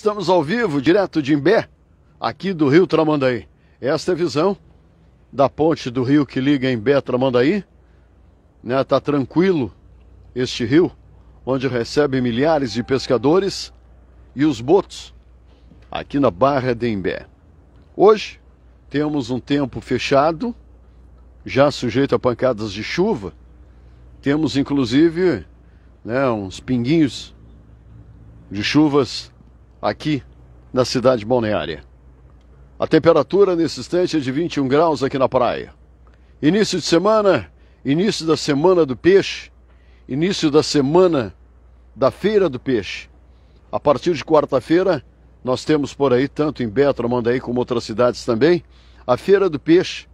Estamos ao vivo, direto de Imbé, aqui do Rio Tramandaí. Esta é a visão da ponte do rio que liga Imbé Tramandaí. Né, tá tranquilo este rio, onde recebe milhares de pescadores e os botos, aqui na Barra de Imbé. Hoje temos um tempo fechado, já sujeito a pancadas de chuva. Temos inclusive né, uns pinguinhos de chuvas aqui na cidade balneária. A temperatura nesse instante é de 21 graus aqui na praia. Início de semana, início da semana do peixe, início da semana da feira do peixe. A partir de quarta-feira, nós temos por aí, tanto em Betra, Mandaí, como outras cidades também, a Feira do Peixe,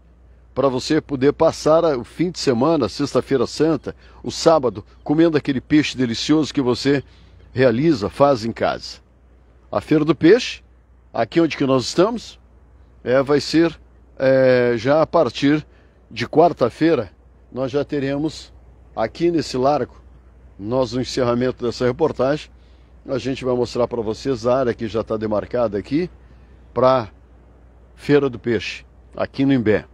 para você poder passar o fim de semana, sexta-feira santa, o sábado, comendo aquele peixe delicioso que você realiza, faz em casa a Feira do Peixe, aqui onde que nós estamos, é, vai ser é, já a partir de quarta-feira, nós já teremos aqui nesse largo, nós no encerramento dessa reportagem, a gente vai mostrar para vocês a área que já está demarcada aqui para Feira do Peixe, aqui no Imbé.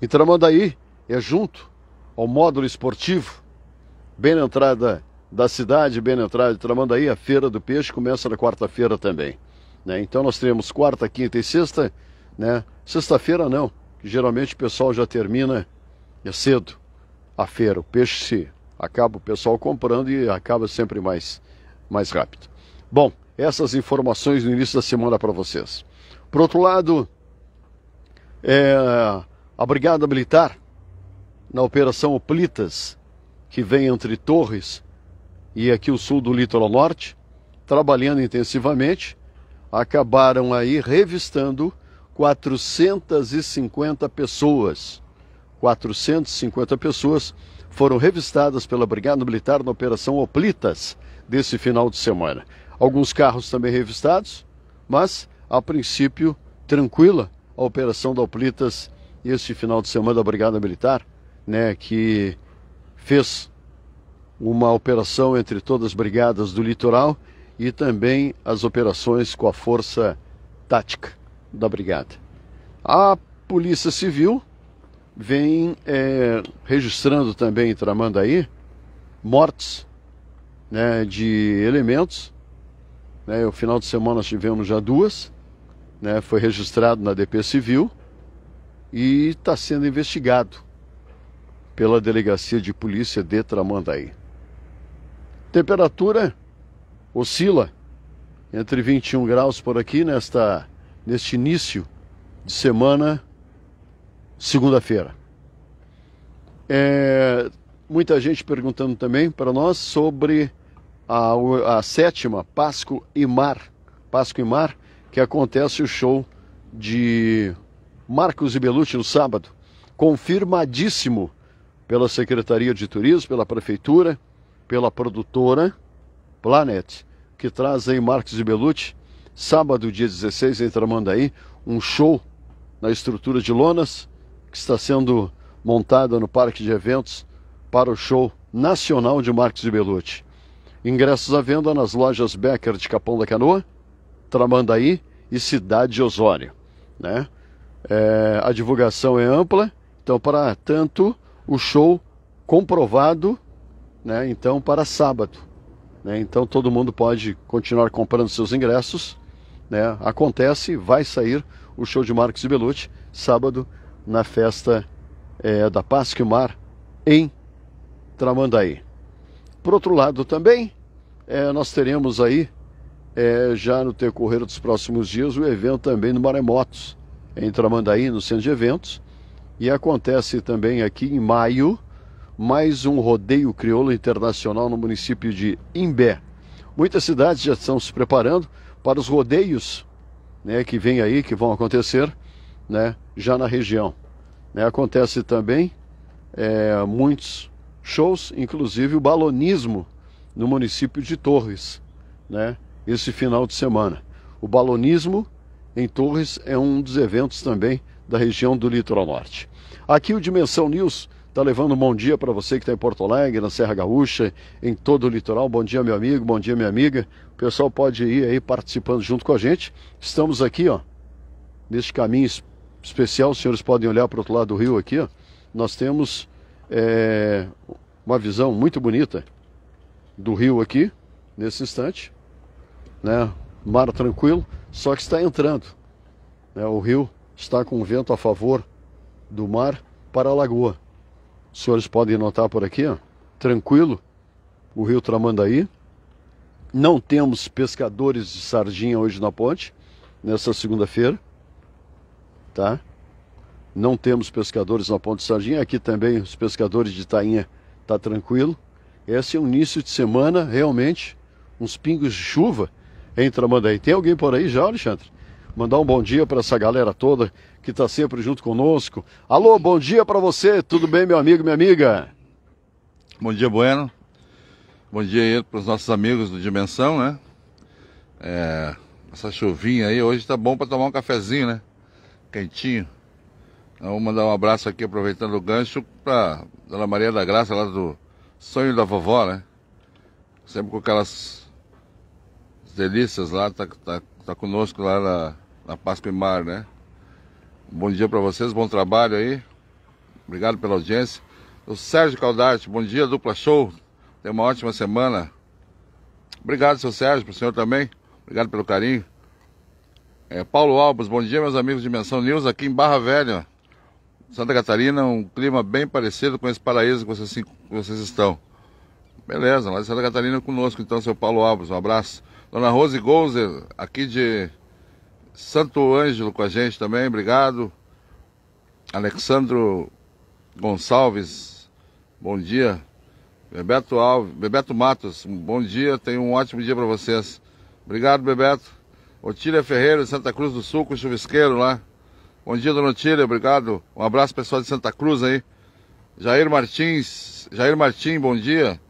E então, Tramandaí é junto ao módulo esportivo, bem na entrada da cidade, bem na entrada de Tramandaí, a Feira do Peixe começa na quarta-feira também. Né? Então nós teremos quarta, quinta e sexta, né? Sexta-feira não, que geralmente o pessoal já termina é cedo a feira, o peixe se acaba o pessoal comprando e acaba sempre mais mais rápido. Bom, essas informações no início da semana para vocês. Por outro lado, é, a Brigada Militar, na Operação Oplitas, que vem entre Torres e aqui o sul do litoral norte, trabalhando intensivamente, acabaram aí revistando 450 pessoas. 450 pessoas foram revistadas pela Brigada Militar na Operação Oplitas desse final de semana. Alguns carros também revistados, mas a princípio tranquila a operação da Oplitas este final de semana da Brigada Militar, né, que fez uma operação entre todas as brigadas do litoral e também as operações com a força tática da brigada. A Polícia Civil vem é, registrando também em Tramandaí mortes né, de elementos. Né, o final de semana nós tivemos já duas, né, foi registrado na DP Civil e está sendo investigado pela Delegacia de Polícia de Tramandaí. Temperatura oscila entre 21 graus por aqui nesta neste início de semana, segunda-feira. É, muita gente perguntando também para nós sobre a, a sétima Páscoa e Mar, Páscoa e Mar, que acontece o show de Marcos e Belucci no sábado, confirmadíssimo pela Secretaria de Turismo, pela Prefeitura pela produtora Planet, que traz aí Marcos de Belucci, sábado, dia 16, em Tramandaí, um show na estrutura de Lonas, que está sendo montada no Parque de Eventos para o show nacional de Marcos de Belucci. Ingressos à venda nas lojas Becker de Capão da Canoa, Tramandaí e Cidade de Osório. Né? É, a divulgação é ampla, então, para tanto, o show comprovado né? Então para sábado, né? Então todo mundo pode continuar comprando seus ingressos, né? Acontece, vai sair o show de Marcos e Belucci sábado na festa é, da Páscoa e Mar em Tramandaí. Por outro lado também é, nós teremos aí é, já no decorrer dos próximos dias o evento também no Maremotos em Tramandaí no centro de eventos e acontece também aqui em maio mais um rodeio crioulo internacional no município de Imbé. Muitas cidades já estão se preparando para os rodeios né, que vem aí, que vão acontecer né, já na região. Né, acontece também é, muitos shows, inclusive o balonismo no município de Torres, né, esse final de semana. O balonismo em Torres é um dos eventos também da região do Litoral Norte. Aqui o Dimensão News Tá levando um bom dia para você que está em Porto Alegre, na Serra Gaúcha, em todo o litoral. Bom dia, meu amigo, bom dia, minha amiga. O pessoal pode ir aí participando junto com a gente. Estamos aqui, ó, neste caminho especial. Os senhores podem olhar para o outro lado do rio aqui, ó. Nós temos é, uma visão muito bonita do rio aqui, nesse instante, né? Mar tranquilo, só que está entrando. Né? O rio está com vento a favor do mar para a lagoa. Os senhores podem notar por aqui, ó, tranquilo, o rio Tramandaí. Não temos pescadores de sardinha hoje na ponte, nessa segunda-feira, tá? Não temos pescadores na ponte de sardinha. Aqui também os pescadores de tainha tá tranquilo. Esse é um início de semana, realmente, uns pingos de chuva em Tramandaí. Tem alguém por aí já, Alexandre? Mandar um bom dia para essa galera toda que está sempre junto conosco. Alô, bom dia para você, tudo bem, meu amigo, minha amiga? Bom dia, Bueno. Bom dia para os nossos amigos do Dimensão, né? É, essa chuvinha aí hoje está bom para tomar um cafezinho, né? Quentinho. Então, vou mandar um abraço aqui, aproveitando o gancho, para Dona Maria da Graça, lá do Sonho da Vovó, né? Sempre com aquelas delícias lá, tá, tá, tá conosco lá na, na e Mar, né? Bom dia para vocês, bom trabalho aí. Obrigado pela audiência. O Sérgio Caldarte, bom dia, dupla show. Tenha uma ótima semana. Obrigado, seu Sérgio, para o senhor também. Obrigado pelo carinho. É, Paulo Alves, bom dia, meus amigos de Menção News, aqui em Barra Velha, Santa Catarina. Um clima bem parecido com esse paraíso que vocês, que vocês estão. Beleza, lá de Santa Catarina conosco, então, seu Paulo Alves. Um abraço. Dona Rose Golzer, aqui de Santo Ângelo com a gente também, obrigado. Alexandro Gonçalves, bom dia. Bebeto Alves, Bebeto Matos, bom dia, Tenho um ótimo dia para vocês. Obrigado, Bebeto. Otília Ferreira, de Santa Cruz do Sul, com chuvisqueiro lá. Bom dia, dona Otília, obrigado. Um abraço, pessoal de Santa Cruz aí. Jair Martins, Jair Martins, bom dia.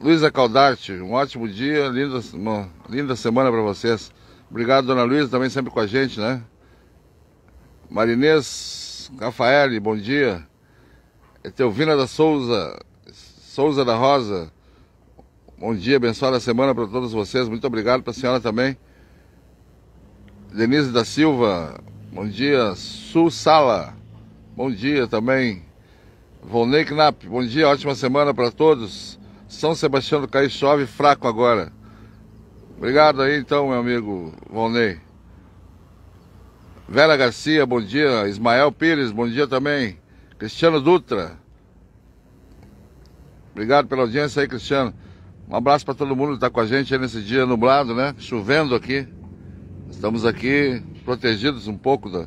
Luísa Caldarte, um ótimo dia, linda, uma, linda semana para vocês. Obrigado, dona Luísa, também sempre com a gente, né? Marinês, Rafaeli, bom dia. Etelvina é da Souza, Souza da Rosa, bom dia, abençoada semana para todos vocês. Muito obrigado para a senhora também. Denise da Silva, bom dia. Su Sala, bom dia também. Volney Knapp, bom dia, ótima semana para todos. São Sebastião do Caí chove fraco agora. Obrigado aí então, meu amigo Volney. Vera Garcia, bom dia. Ismael Pires, bom dia também. Cristiano Dutra. Obrigado pela audiência aí, Cristiano. Um abraço para todo mundo que está com a gente aí nesse dia nublado, né? Chovendo aqui. Estamos aqui protegidos um pouco da,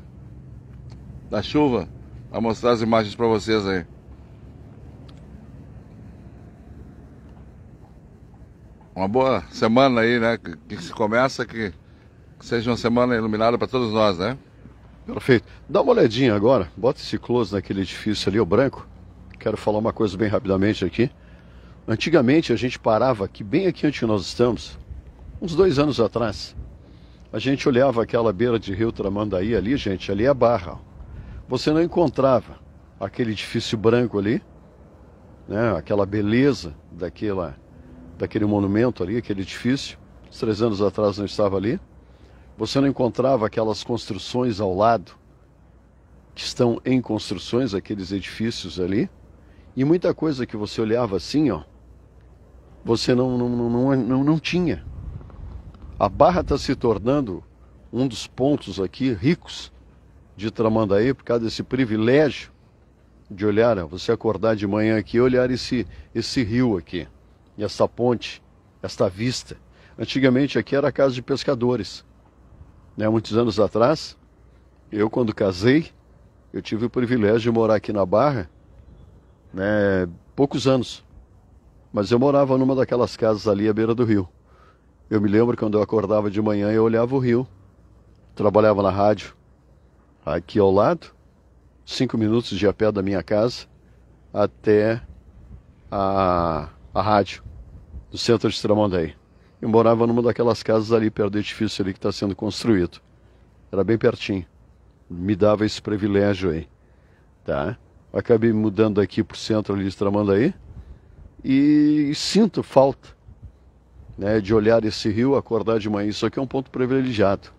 da chuva. Para mostrar as imagens para vocês aí. uma boa semana aí, né? Que, que se começa, que, que seja uma semana iluminada para todos nós, né? Perfeito. Dá uma olhadinha agora, bota esse close naquele edifício ali, o branco. Quero falar uma coisa bem rapidamente aqui. Antigamente a gente parava aqui, bem aqui onde nós estamos, uns dois anos atrás. A gente olhava aquela beira de rio Tramandaí ali, gente, ali é a barra. Você não encontrava aquele edifício branco ali, né? aquela beleza daquela daquele monumento ali, aquele edifício. Três anos atrás não estava ali. Você não encontrava aquelas construções ao lado, que estão em construções, aqueles edifícios ali. E muita coisa que você olhava assim, ó, você não, não, não, não, não tinha. A Barra está se tornando um dos pontos aqui ricos de Tramandaí por causa desse privilégio de olhar, você acordar de manhã aqui e olhar esse, esse rio aqui e esta ponte, esta vista. Antigamente aqui era casa de pescadores. Né? Muitos anos atrás, eu quando casei, eu tive o privilégio de morar aqui na Barra, né? poucos anos. Mas eu morava numa daquelas casas ali à beira do rio. Eu me lembro quando eu acordava de manhã, eu olhava o rio. Trabalhava na rádio, aqui ao lado, cinco minutos de a pé da minha casa, até a a rádio do centro de Tramandaí. Eu morava numa daquelas casas ali perto do edifício ali que está sendo construído. Era bem pertinho. Me dava esse privilégio aí, tá? Acabei mudando aqui para o centro ali de Tramandaí e, sinto falta, né, de olhar esse rio, acordar de manhã. Isso aqui é um ponto privilegiado.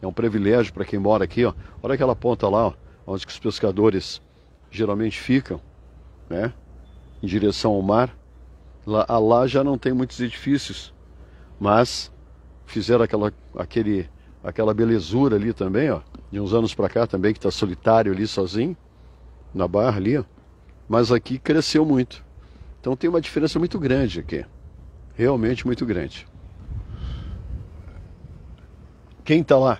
É um privilégio para quem mora aqui, ó. Olha aquela ponta lá, ó, onde os pescadores geralmente ficam, né, em direção ao mar Lá, lá já não tem muitos edifícios, mas fizeram aquela, aquele, aquela belezura ali também, ó, de uns anos para cá também, que está solitário ali sozinho, na barra ali, ó. mas aqui cresceu muito. Então tem uma diferença muito grande aqui, realmente muito grande. Quem está lá?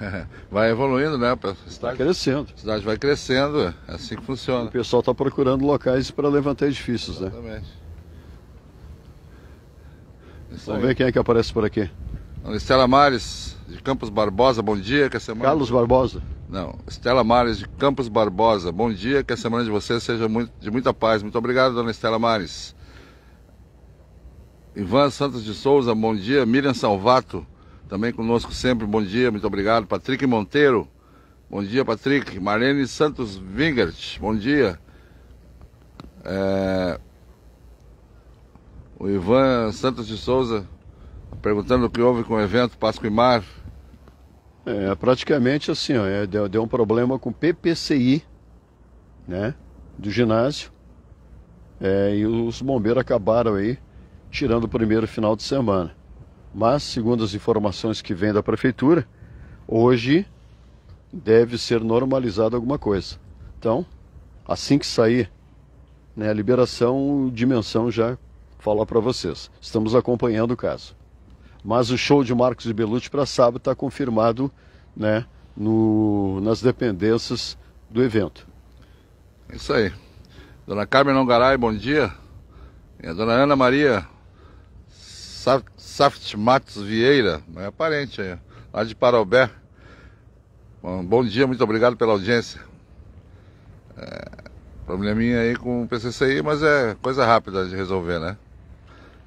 vai evoluindo, né? A tá cidade, tá crescendo. A cidade vai crescendo, é assim que funciona. O pessoal está procurando locais para levantar edifícios, Exatamente. né? Exatamente. Isso Vamos aí. ver quem é que aparece por aqui. Estela Mares, de Campos Barbosa, bom dia, que a semana... Carlos Barbosa. Não, Estela Mares, de Campos Barbosa, bom dia, que a semana de vocês seja muito, de muita paz. Muito obrigado, dona Estela Mares. Ivan Santos de Souza, bom dia. Miriam Salvato, também conosco sempre, bom dia, muito obrigado. Patrick Monteiro, bom dia, Patrick. Marlene Santos Vingert, bom dia. É... O Ivan Santos de Souza perguntando o que houve com o evento Páscoa e Mar. É, praticamente assim, ó, é, deu, deu, um problema com o PPCI, né, do ginásio, é, e os bombeiros acabaram aí tirando o primeiro final de semana. Mas, segundo as informações que vêm da prefeitura, hoje deve ser normalizado alguma coisa. Então, assim que sair né, a liberação, dimensão já falar para vocês. Estamos acompanhando o caso. Mas o show de Marcos de Belucci para sábado está confirmado né, no, nas dependências do evento. Isso aí. Dona Carmen Longaray, bom dia. E a dona Ana Maria Saft Matos Vieira, não é parente aí, é lá de Parobé. Bom, bom dia, muito obrigado pela audiência. É, probleminha aí com o PCCI, mas é coisa rápida de resolver, né?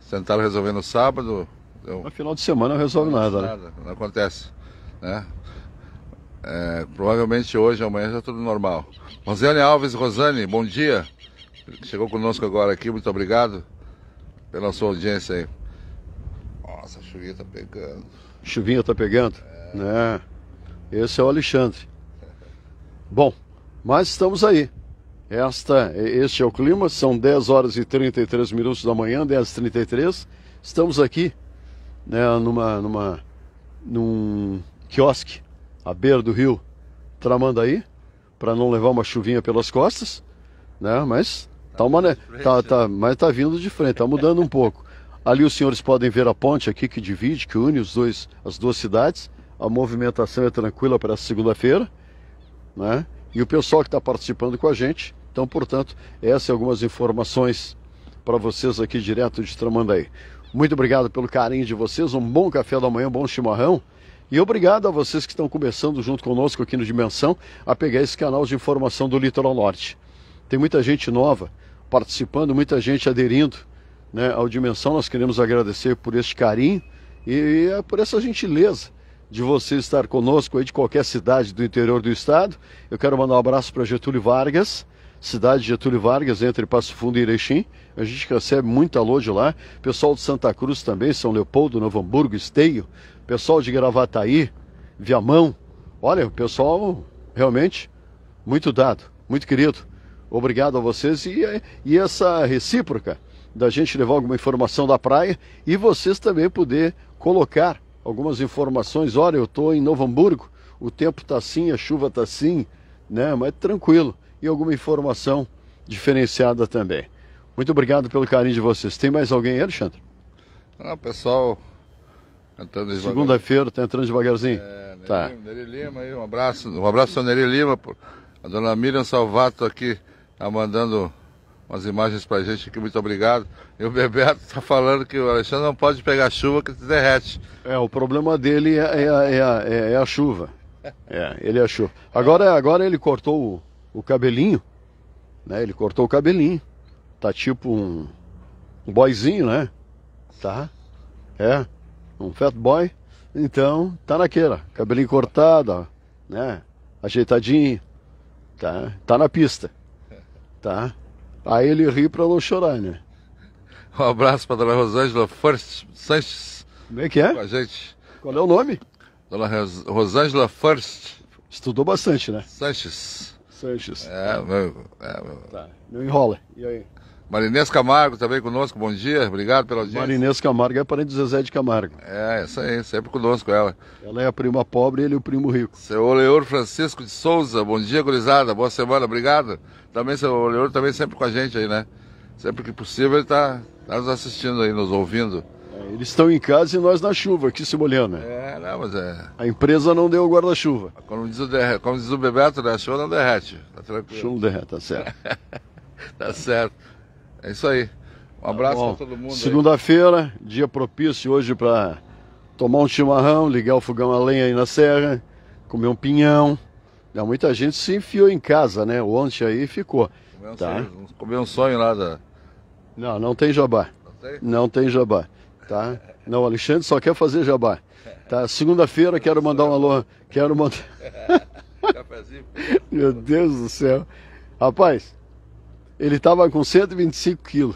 tentaram resolver no sábado. Eu... No final de semana não resolve nada, nada, né? Não acontece. Né? É, provavelmente hoje, amanhã já é tudo normal. Rosane Alves, Rosane, bom dia. Chegou conosco agora aqui, muito obrigado pela sua audiência aí. Nossa, a chuvinha tá pegando. Chuvinha tá pegando? É. é. Esse é o Alexandre. Bom, mas estamos aí. Esta, este é o clima, são 10 horas e 33 minutos da manhã, 10h33. Estamos aqui né, numa, numa, num quiosque à beira do rio Tramandaí, para não levar uma chuvinha pelas costas, né? Mas tá, tá uma, tá, né, tá, tá, mas tá vindo de frente, tá mudando um pouco. Ali os senhores podem ver a ponte aqui que divide, que une os dois, as duas cidades. A movimentação é tranquila para segunda-feira, né? E o pessoal que está participando com a gente então, portanto, essas algumas informações para vocês aqui direto de Tramandaí. Muito obrigado pelo carinho de vocês, um bom café da manhã, um bom chimarrão. E obrigado a vocês que estão começando junto conosco aqui no Dimensão a pegar esse canal de informação do Litoral Norte. Tem muita gente nova participando, muita gente aderindo né, ao Dimensão. Nós queremos agradecer por este carinho e é por essa gentileza de você estar conosco aí de qualquer cidade do interior do estado. Eu quero mandar um abraço para Getúlio Vargas, cidade Getúlio Vargas, entre Passo Fundo e Erechim. A gente recebe muita alô de lá. Pessoal de Santa Cruz também, São Leopoldo, Novo Hamburgo, Esteio. Pessoal de Gravataí, Viamão. Olha, o pessoal realmente muito dado, muito querido. Obrigado a vocês e, e essa recíproca da gente levar alguma informação da praia e vocês também poder colocar algumas informações. Olha, eu estou em Novo Hamburgo, o tempo está assim, a chuva está assim, né? Mas tranquilo e alguma informação diferenciada também. Muito obrigado pelo carinho de vocês. Tem mais alguém aí, Alexandre? ah pessoal. Segunda-feira tá entrando devagarzinho. É, Neri, tá. Neri Lima aí, um abraço. Um abraço ao Neri Lima. A dona Miriam Salvato aqui tá mandando umas imagens pra gente aqui, muito obrigado. E o Bebeto tá falando que o Alexandre não pode pegar chuva que derrete. É, o problema dele é, é, é, é, é a chuva. É, ele é a chuva. Agora, agora ele cortou o o cabelinho, né? Ele cortou o cabelinho. Tá tipo um, um boyzinho, né? Tá? É, um fat boy. Então, tá naquela, cabelinho cortado, né? Ajeitadinho. Tá, tá na pista. Tá? Aí ele ri pra não chorar, né? Um abraço pra dona Rosângela First Sanches. Como é que é? Com a gente. Qual é o nome? Dona Rosângela First. Estudou bastante, né? Sanches. Sanches. É, meu, é, meu. É, é. Tá, não enrola. E aí? Marinês Camargo também conosco, bom dia, obrigado pela audiência. Marinês Camargo é parente do Zezé de Camargo. É, isso aí, sempre conosco ela. Ela é a prima pobre e ele é o primo rico. Seu Oleor Francisco de Souza, bom dia, gurizada, boa semana, obrigado. Também, seu Oleor, também sempre com a gente aí, né? Sempre que possível ele tá, tá nos assistindo aí, nos ouvindo eles estão em casa e nós na chuva, aqui se molhando. Né? É, não, mas é. A empresa não deu o guarda-chuva. Como, diz o Como diz o Bebeto, né? Chuva não derrete. Tá tranquilo. Chuva não derrete, tá certo. tá certo. É isso aí. Um tá abraço tá para todo mundo. Segunda-feira, dia propício hoje para tomar um chimarrão, ligar o fogão a lenha aí na serra, comer um pinhão. Não, muita gente se enfiou em casa, né? Ontem aí ficou. Comeu um, tá? sonho, comeu um sonho lá da. Não, não tem jabá. Não tem, não tem jabá. Tá? Não, o Alexandre só quer fazer jabá. Tá? Segunda-feira quero mandar um alô. Quero mandar. Meu Deus do céu. Rapaz, ele estava com 125 quilos.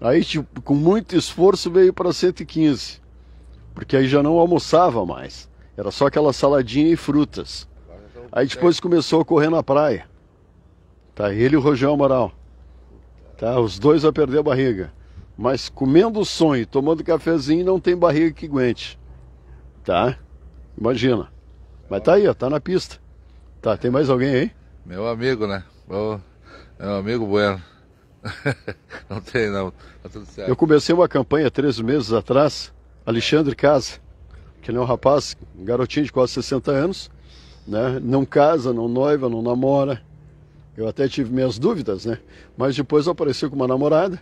Aí, tipo, com muito esforço, veio para 115. Porque aí já não almoçava mais. Era só aquela saladinha e frutas. Aí depois começou a correr na praia. Tá, ele e o Rogério Amaral. Tá, os dois a perder a barriga. Mas comendo o sonho, tomando cafezinho, não tem barriga que aguente. Tá? Imagina. Mas tá aí, ó, tá na pista. Tá, tem mais alguém aí? Meu amigo, né? Meu, meu amigo Bueno. não tem, não. Tá tudo certo. Eu comecei uma campanha três meses atrás, Alexandre Casa, que ele é um rapaz, um garotinho de quase 60 anos, né? Não casa, não noiva, não namora. Eu até tive minhas dúvidas, né? Mas depois apareceu com uma namorada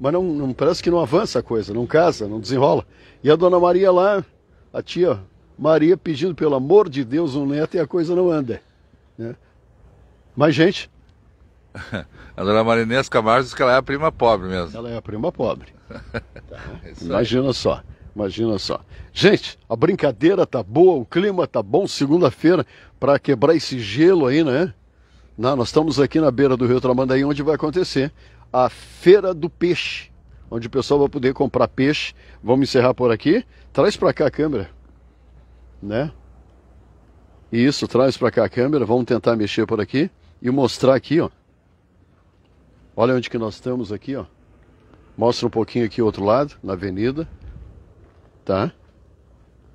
mas não, não, parece que não avança a coisa, não casa, não desenrola. E a dona Maria lá, a tia Maria pedindo pelo amor de Deus um neto e a coisa não anda. Né? Mas, gente. a dona Marinês Camargo diz que ela é a prima pobre mesmo. Ela é a prima pobre. tá. Imagina só. Imagina só. Gente, a brincadeira tá boa, o clima tá bom, segunda-feira, para quebrar esse gelo aí, né? Não, nós estamos aqui na beira do Rio Tramandaí, onde vai acontecer a Feira do Peixe, onde o pessoal vai poder comprar peixe. Vamos encerrar por aqui. Traz para cá a câmera, né? Isso, traz para cá a câmera. Vamos tentar mexer por aqui e mostrar aqui, ó. Olha onde que nós estamos aqui, ó. Mostra um pouquinho aqui o outro lado, na avenida, tá?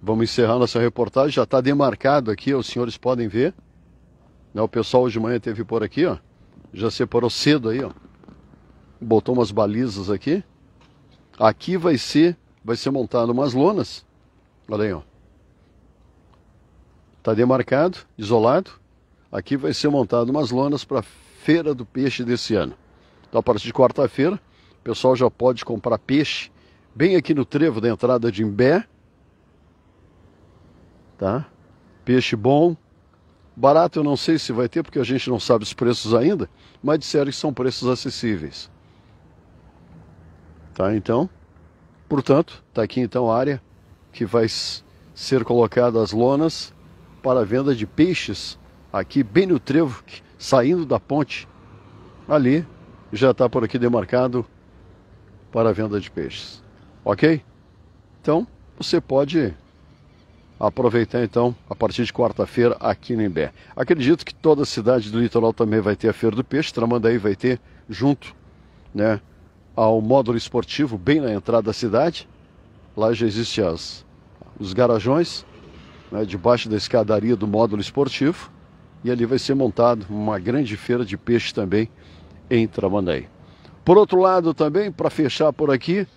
Vamos encerrar nossa reportagem. Já está demarcado aqui, ó, os senhores podem ver. Né, o pessoal hoje de manhã teve por aqui, ó. Já separou cedo aí, ó botou umas balizas aqui. Aqui vai ser, vai ser montado umas lonas. Olha aí, ó. Tá demarcado, isolado. Aqui vai ser montado umas lonas para feira do peixe desse ano. Então, a partir de quarta-feira, o pessoal já pode comprar peixe bem aqui no trevo da entrada de Imbé. Tá? Peixe bom. Barato eu não sei se vai ter, porque a gente não sabe os preços ainda, mas disseram que são preços acessíveis. Tá? Então, portanto, está aqui então a área que vai ser colocada as lonas para a venda de peixes aqui bem no trevo, saindo da ponte. Ali já está por aqui demarcado para a venda de peixes. Ok? Então, você pode aproveitar então a partir de quarta-feira aqui no Imbé. Acredito que toda a cidade do litoral também vai ter a Feira do Peixe, Tramandaí vai ter junto, né? ao módulo esportivo, bem na entrada da cidade. Lá já existem as, os garajões, né, debaixo da escadaria do módulo esportivo. E ali vai ser montado uma grande feira de peixe também em Tramandaí. Por outro lado, também, para fechar por aqui,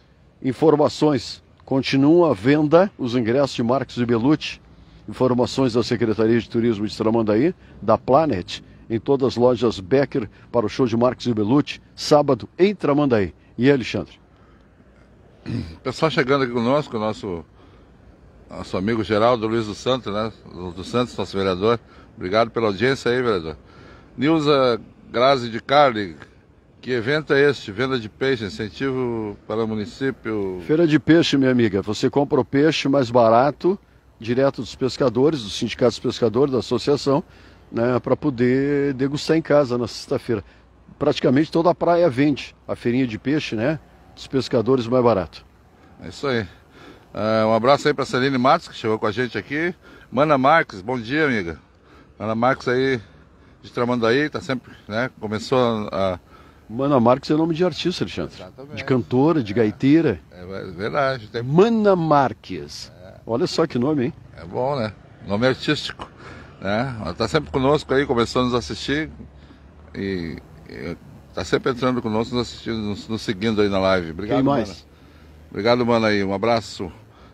informações. Continua a venda os ingressos de Marcos e Belucci. Informações da Secretaria de Turismo de Tramandaí, da Planet, em todas as lojas Becker para o show de Marcos e Belucci, sábado em Tramandaí. E Alexandre? Pessoal chegando aqui conosco, nosso, nosso amigo Geraldo Luiz dos Santos, né? Do Santos, nosso vereador. Obrigado pela audiência aí, vereador. Nilza Grazi de Carli, que evento é este? Venda de peixe, incentivo para o município? Feira de peixe, minha amiga. Você compra o peixe mais barato, direto dos pescadores, dos sindicatos pescadores, da associação, né, para poder degustar em casa na sexta-feira praticamente toda a praia vende a feirinha de peixe, né? Dos pescadores mais barato. É isso aí. É, um abraço aí para Celine Matos, que chegou com a gente aqui. Mana Marques, bom dia, amiga. Mana Marques aí, de Tramandaí, tá sempre, né? Começou a. Mana Marques é nome de artista, Alexandre. Exatamente. De cantora, de é. gaiteira. É verdade. Tem... Mana Marques. É. Olha só que nome, hein? É bom, né? Nome artístico. Né? Ela tá sempre conosco aí, começou a nos assistir. E Tá sempre entrando conosco, nos assistindo, nos, nos seguindo aí na live. Obrigado, Quem mais? Obrigado, mano, aí. Um abraço.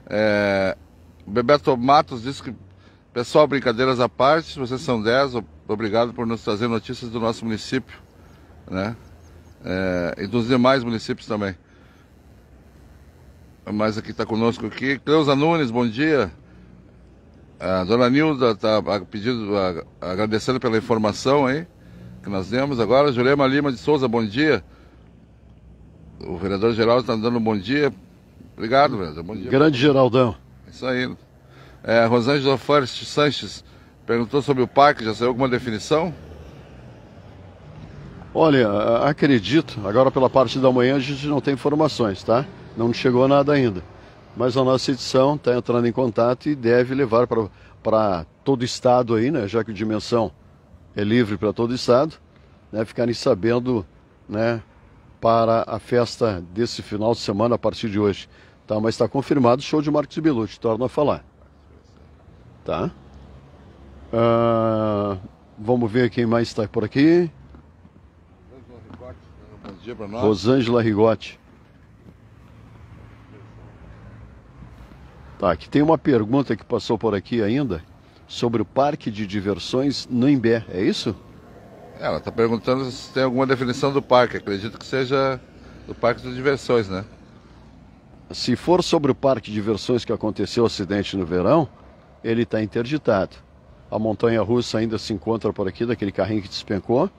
É, Bebeto Matos disse que, pessoal, brincadeiras à parte, vocês são 10, obrigado por nos trazer notícias do nosso município, né? É, e dos demais municípios também. Mas aqui está conosco aqui, Cleusa Nunes, bom dia. A dona Nilda está pedindo, agradecendo pela informação aí que nós temos agora. Jurema Lima de Souza, bom dia. O vereador Geraldo está dando um bom dia. Obrigado, vereador. Bom dia. Grande Geraldão. Isso aí. É, Rosângela Forest Sanches perguntou sobre o PAC, já saiu alguma definição? Olha, acredito, agora pela parte da manhã a gente não tem informações, tá? Não chegou nada ainda. Mas a nossa edição está entrando em contato e deve levar para todo o estado aí, né? Já que a dimensão é livre para todo o estado, né, ficarem sabendo né, para a festa desse final de semana a partir de hoje. Tá, mas está confirmado o show de Marcos Belucci, torno a falar. Tá? Uh, vamos ver quem mais está por aqui. Bom dia para nós. Rosângela Rigotti. Tá, aqui tem uma pergunta que passou por aqui ainda sobre o parque de diversões no Imbé, é isso? Ela está perguntando se tem alguma definição do parque. Acredito que seja do parque de diversões, né? Se for sobre o parque de diversões que aconteceu o acidente no verão, ele está interditado. A montanha russa ainda se encontra por aqui, daquele carrinho que despencou,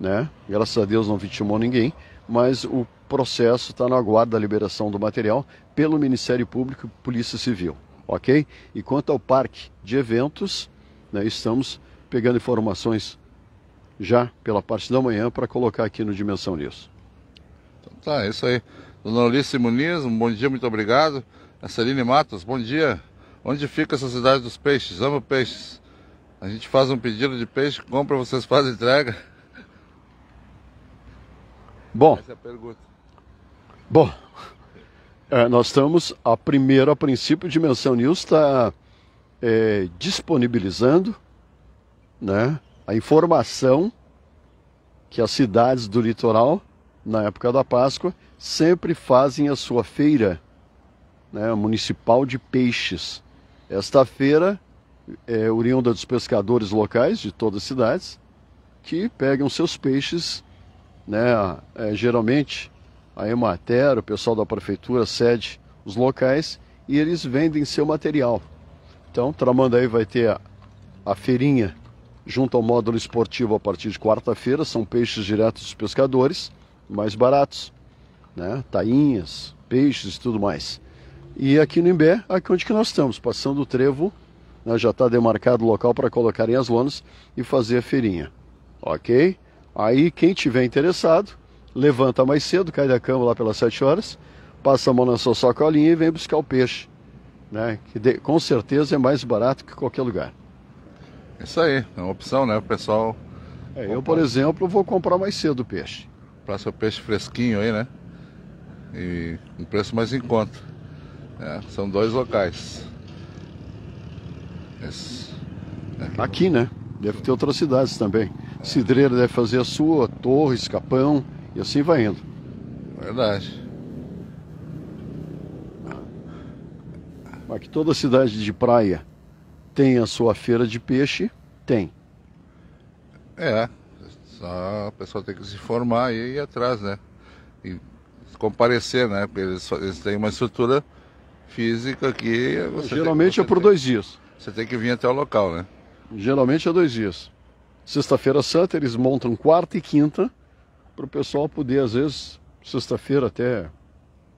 né? Graças a Deus não vitimou ninguém, mas o processo está no aguardo da liberação do material pelo Ministério Público e Polícia Civil ok? E quanto ao parque de eventos, né, estamos pegando informações já pela parte da manhã para colocar aqui no Dimensão News. Então tá, é isso aí. Dona Ulice Muniz, um bom dia, muito obrigado. A Celine Matos, bom dia. Onde fica essa cidade dos peixes? Amo peixes. A gente faz um pedido de peixe, compra, vocês fazem entrega. Bom. Essa é a pergunta. Bom, é, nós estamos, a primeira, a princípio, Dimensão News está é, disponibilizando né, a informação que as cidades do litoral, na época da Páscoa, sempre fazem a sua feira né, municipal de peixes. Esta feira é oriunda dos pescadores locais de todas as cidades que pegam seus peixes, né, é, geralmente a Emater, o pessoal da prefeitura cede os locais e eles vendem seu material. Então, aí vai ter a, a feirinha junto ao módulo esportivo a partir de quarta-feira, são peixes diretos dos pescadores, mais baratos, né? Tainhas, peixes e tudo mais. E aqui no Imbé, aqui onde que nós estamos, passando o trevo, né? já está demarcado o local para colocarem as lonas e fazer a feirinha, ok? Aí quem tiver interessado levanta mais cedo, cai da cama lá pelas 7 horas, passa a mão na sua sacolinha e vem buscar o peixe, né? Que de, com certeza é mais barato que qualquer lugar. Isso aí, é uma opção, né, o pessoal? É, eu, por exemplo, vou comprar mais cedo o peixe. Para seu peixe fresquinho aí, né? E um preço mais em conta. É, são dois locais. Esse, é Aqui, né? Deve ter outras cidades também. Cidreira deve fazer a sua, Torres, Capão. E assim vai indo. Verdade. Mas que toda cidade de praia tem a sua feira de peixe, tem. É, só a pessoa tem que se informar e ir atrás, né? E comparecer, né? Porque eles, eles têm uma estrutura física que... Geralmente tem, é por tem, dois dias. Você tem que vir até o local, né? Geralmente é dois dias. Sexta-feira santa, eles montam quarta e quinta para o pessoal poder, às vezes, sexta-feira até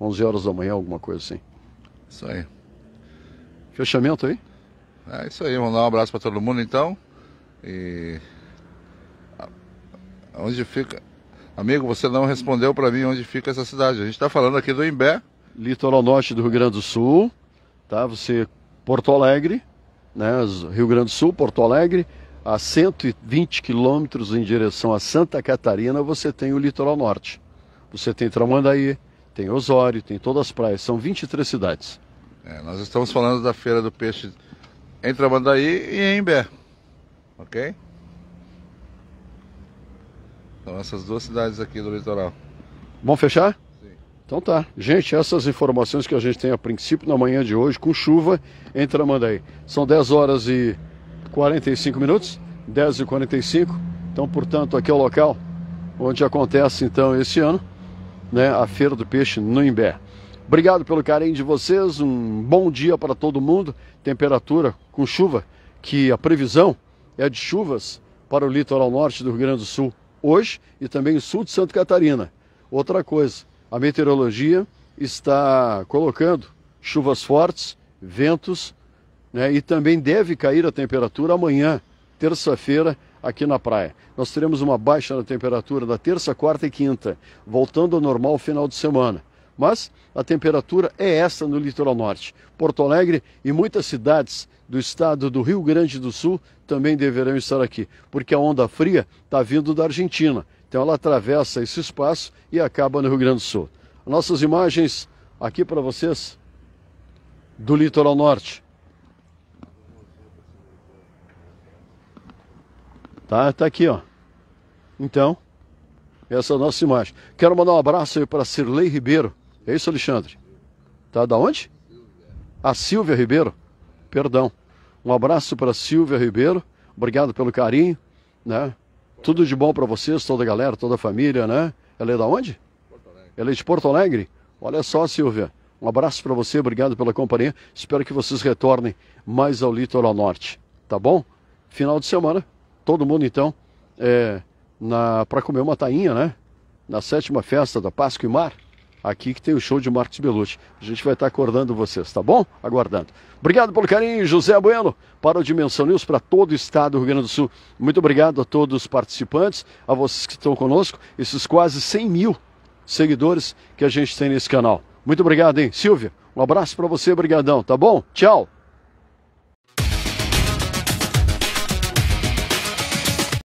11 horas da manhã, alguma coisa assim. Isso aí. Fechamento aí? É isso aí, dar um abraço para todo mundo então. E. Onde fica. Amigo, você não respondeu para mim onde fica essa cidade. A gente está falando aqui do Imbé. Litoral norte do Rio Grande do Sul, tá? Você, Porto Alegre, né? Rio Grande do Sul, Porto Alegre, a 120 quilômetros em direção a Santa Catarina, você tem o litoral norte. Você tem Tramandaí, tem Osório, tem todas as praias. São 23 cidades. É, nós estamos falando da Feira do Peixe em Tramandaí e em Imbé. Ok? Então essas duas cidades aqui do litoral. Vamos fechar? Sim. Então tá. Gente, essas informações que a gente tem a princípio na manhã de hoje, com chuva em Tramandaí. São 10 horas e 45 minutos, 10 e 45. Então, portanto, aqui é o local onde acontece então esse ano, né, a Feira do Peixe no Imbé. Obrigado pelo carinho de vocês, um bom dia para todo mundo. Temperatura com chuva, que a previsão é de chuvas para o litoral norte do Rio Grande do Sul hoje e também o sul de Santa Catarina. Outra coisa, a meteorologia está colocando chuvas fortes, ventos né? e também deve cair a temperatura amanhã, terça-feira, aqui na praia. Nós teremos uma baixa na temperatura da terça, quarta e quinta, voltando ao normal final de semana. Mas a temperatura é essa no litoral norte. Porto Alegre e muitas cidades do estado do Rio Grande do Sul também deverão estar aqui, porque a onda fria está vindo da Argentina. Então ela atravessa esse espaço e acaba no Rio Grande do Sul. Nossas imagens aqui para vocês do litoral norte. Tá, tá aqui, ó. Então, essa é a nossa imagem. Quero mandar um abraço aí para Sirlei Ribeiro. É isso, Alexandre? Tá da onde? A Silvia Ribeiro. Perdão. Um abraço para Silvia Ribeiro. Obrigado pelo carinho, né? Tudo de bom para vocês, toda a galera, toda a família, né? Ela é da onde? Ela é de Porto Alegre. Olha só, Silvia. Um abraço para você, obrigado pela companhia. Espero que vocês retornem mais ao Litoral Norte, tá bom? Final de semana, todo mundo então é, para comer uma tainha, né? Na sétima festa da Páscoa e Mar, aqui que tem o show de Marcos Belucci. A gente vai estar acordando vocês, tá bom? Aguardando. Obrigado pelo carinho, José Bueno, para o Dimensão News, para todo o estado do Rio Grande do Sul. Muito obrigado a todos os participantes, a vocês que estão conosco, esses quase 100 mil seguidores que a gente tem nesse canal. Muito obrigado, hein? Silvia, um abraço para você, brigadão, tá bom? Tchau!